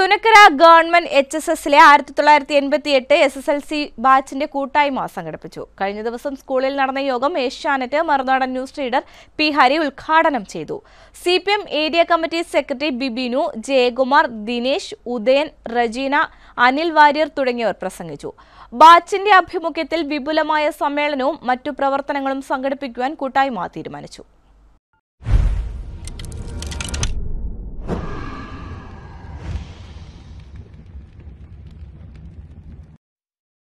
Chunakkara government H S എസിലെ ആയിരത്തി തൊള്ളായിരത്തി എൺപത്തി എട്ട് എസ് എസ് എൽ സി ബാച്ചിന്റെ കൂട്ടായ്മ സംഘടിപ്പിച്ചു കഴിഞ്ഞ ദിവസം സ്കൂളിൽ നടന്ന യോഗം Asianet Marunadan news reader P Hari ഉദ്ഘാടനം ചെയ്തു C P M area committee secretary Bibin Jayakumar Dinesh Udayan Rajeena Anil Warrier തുടങ്ങിയവർ പ്രസംഗിച്ചു ബാച്ചിന്റെ ആഭിമുഖ്യത്തിൽ വിപുലമായ സമ്മേളനവും മറ്റു പ്രവർത്തനങ്ങളും സംഘടിപ്പിക്കുവാൻ കൂട്ടായ്മ തീരുമാനിച്ചു